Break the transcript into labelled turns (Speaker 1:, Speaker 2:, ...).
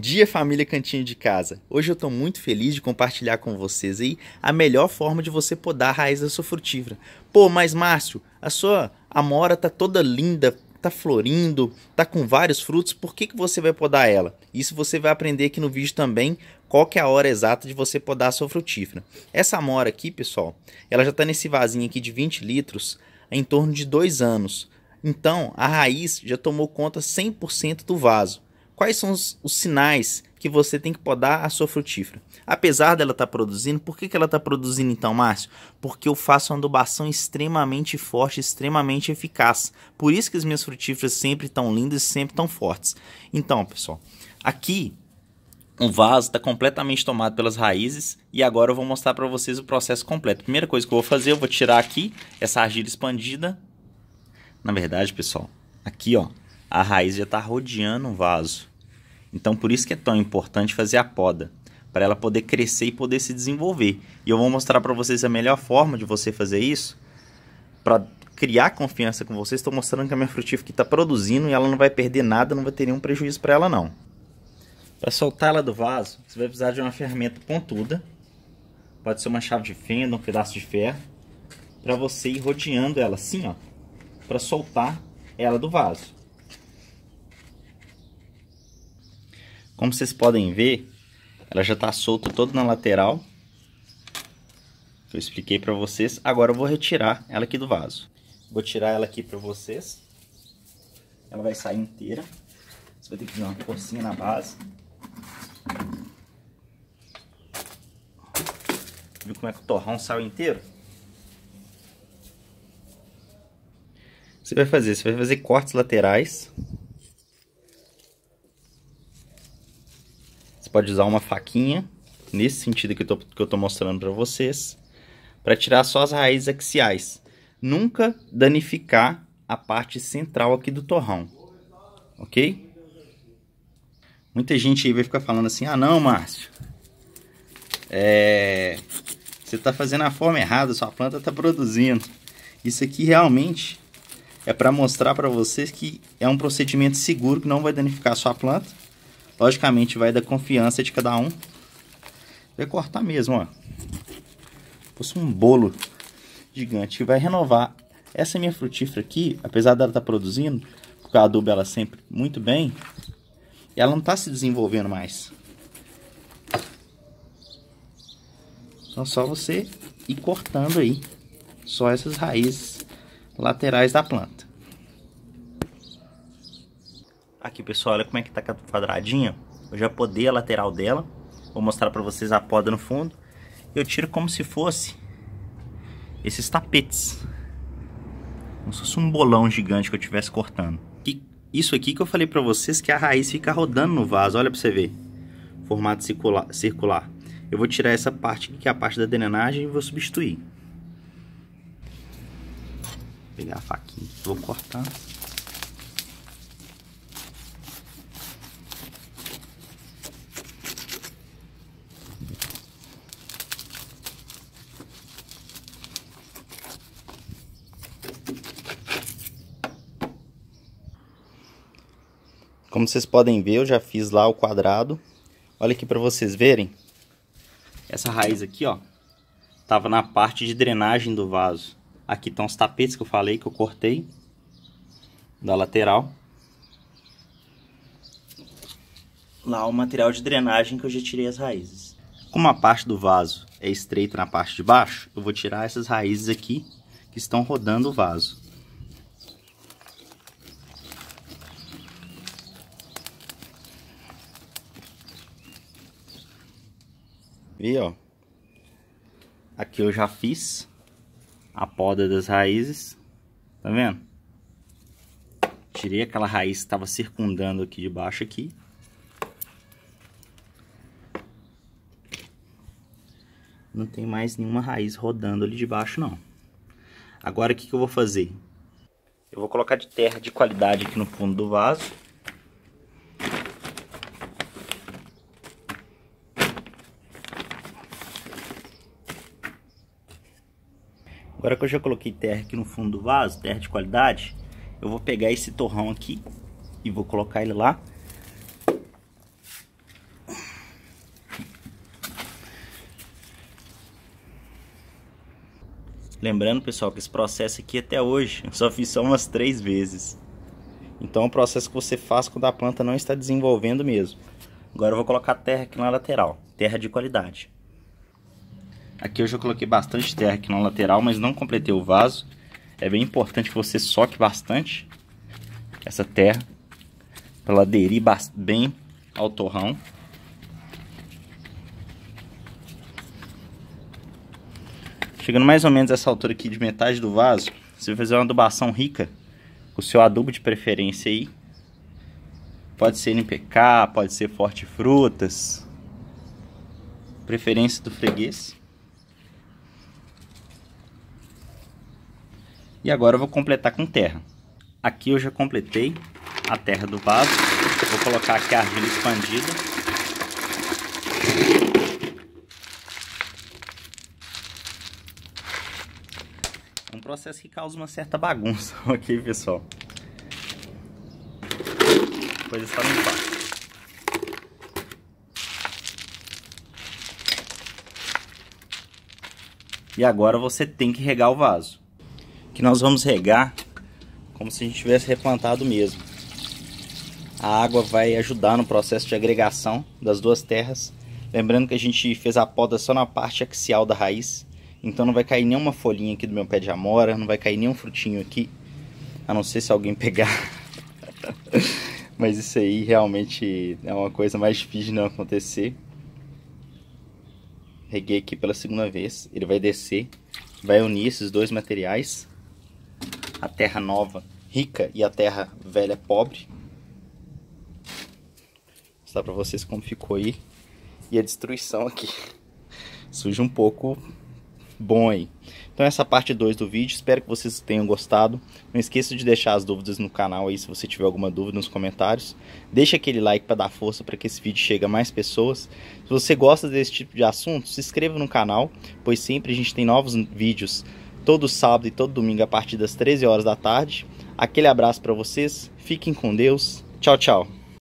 Speaker 1: Dia Família Cantinho de Casa. Hoje eu estou muito feliz de compartilhar com vocês aí a melhor forma de você podar a raiz da sua frutífera. Pô, mas Márcio, a sua amora tá toda linda, tá florindo, tá com vários frutos, por que, que você vai podar ela? Isso você vai aprender aqui no vídeo também, qual que é a hora exata de você podar a sua frutífera. Essa amora aqui, pessoal, ela já está nesse vasinho aqui de 20 litros em torno de 2 anos. Então, a raiz já tomou conta 100% do vaso quais são os, os sinais que você tem que podar a sua frutífera. Apesar dela estar tá produzindo, por que, que ela está produzindo então, Márcio? Porque eu faço uma adubação extremamente forte, extremamente eficaz. Por isso que as minhas frutíferas sempre estão lindas e sempre tão fortes. Então, pessoal, aqui o vaso está completamente tomado pelas raízes e agora eu vou mostrar para vocês o processo completo. Primeira coisa que eu vou fazer, eu vou tirar aqui essa argila expandida. Na verdade, pessoal, aqui ó, a raiz já está rodeando o vaso. Então, por isso que é tão importante fazer a poda, para ela poder crescer e poder se desenvolver. E eu vou mostrar para vocês a melhor forma de você fazer isso, para criar confiança com vocês. Estou mostrando que a minha frutífera está produzindo e ela não vai perder nada, não vai ter nenhum prejuízo para ela não. Para soltar ela do vaso, você vai precisar de uma ferramenta pontuda. Pode ser uma chave de fenda, um pedaço de ferro. Para você ir rodeando ela assim, ó. Para soltar ela do vaso. Como vocês podem ver, ela já está solta toda na lateral. eu expliquei para vocês. Agora eu vou retirar ela aqui do vaso. Vou tirar ela aqui para vocês. Ela vai sair inteira. Você vai ter que fazer uma forcinha na base. Viu como é que o torrão saiu inteiro? Você vai fazer, você vai fazer cortes laterais Você pode usar uma faquinha, nesse sentido que eu tô, que eu tô mostrando para vocês, para tirar só as raízes axiais. Nunca danificar a parte central aqui do torrão, ok? Muita gente aí vai ficar falando assim, ah não, Márcio, é... você está fazendo a forma errada, sua planta está produzindo. Isso aqui realmente é para mostrar para vocês que é um procedimento seguro que não vai danificar a sua planta Logicamente vai da confiança de cada um. Vai cortar mesmo, ó. Fosse um bolo gigante que vai renovar. Essa minha frutífera aqui, apesar dela estar tá produzindo, porque eu adubo ela sempre muito bem, ela não está se desenvolvendo mais. Então só você ir cortando aí só essas raízes laterais da planta. aqui, pessoal. Olha como é que tá quadradinha. Eu já podei a lateral dela. Vou mostrar pra vocês a poda no fundo. Eu tiro como se fosse esses tapetes. Como se fosse um bolão gigante que eu estivesse cortando. E isso aqui que eu falei pra vocês que a raiz fica rodando no vaso. Olha pra você ver. Formato circular. circular. Eu vou tirar essa parte que é a parte da drenagem e vou substituir. Vou pegar a faquinha. Vou cortar. Como vocês podem ver, eu já fiz lá o quadrado. Olha aqui para vocês verem. Essa raiz aqui, ó, tava na parte de drenagem do vaso. Aqui estão os tapetes que eu falei que eu cortei da lateral. Lá o material de drenagem que eu já tirei as raízes. Como a parte do vaso é estreita na parte de baixo, eu vou tirar essas raízes aqui que estão rodando o vaso. E ó, aqui eu já fiz a poda das raízes, tá vendo? Tirei aquela raiz que estava circundando aqui de baixo aqui. Não tem mais nenhuma raiz rodando ali de baixo não. Agora o que, que eu vou fazer? Eu vou colocar de terra de qualidade aqui no fundo do vaso. Agora que eu já coloquei terra aqui no fundo do vaso, terra de qualidade, eu vou pegar esse torrão aqui e vou colocar ele lá. Lembrando, pessoal, que esse processo aqui até hoje eu só fiz só umas três vezes. Então é um processo que você faz quando a planta não está desenvolvendo mesmo. Agora eu vou colocar terra aqui na lateral, terra de qualidade. Aqui eu já coloquei bastante terra aqui na lateral, mas não completei o vaso. É bem importante que você soque bastante essa terra para ela aderir bem ao torrão. Chegando mais ou menos essa altura aqui de metade do vaso, você vai fazer uma adubação rica, o seu adubo de preferência aí. Pode ser NPK, pode ser forte frutas. Preferência do freguês. E agora eu vou completar com terra. Aqui eu já completei a terra do vaso. Vou colocar aqui a argila expandida. um processo que causa uma certa bagunça, ok, pessoal? Depois é só limpar. E agora você tem que regar o vaso que nós vamos regar como se a gente tivesse replantado mesmo. A água vai ajudar no processo de agregação das duas terras. Lembrando que a gente fez a poda só na parte axial da raiz, então não vai cair nenhuma folhinha aqui do meu pé de amora, não vai cair nenhum frutinho aqui, a não ser se alguém pegar. Mas isso aí realmente é uma coisa mais difícil de não acontecer. Reguei aqui pela segunda vez, ele vai descer, vai unir esses dois materiais a terra nova rica e a terra velha pobre. Vou mostrar para vocês como ficou aí. E a destruição aqui. Suja um pouco bom aí. Então essa parte 2 do vídeo, espero que vocês tenham gostado. Não esqueça de deixar as dúvidas no canal aí, se você tiver alguma dúvida nos comentários. Deixa aquele like para dar força para que esse vídeo chegue a mais pessoas. Se você gosta desse tipo de assunto, se inscreva no canal, pois sempre a gente tem novos vídeos todo sábado e todo domingo a partir das 13 horas da tarde. Aquele abraço para vocês, fiquem com Deus. Tchau, tchau.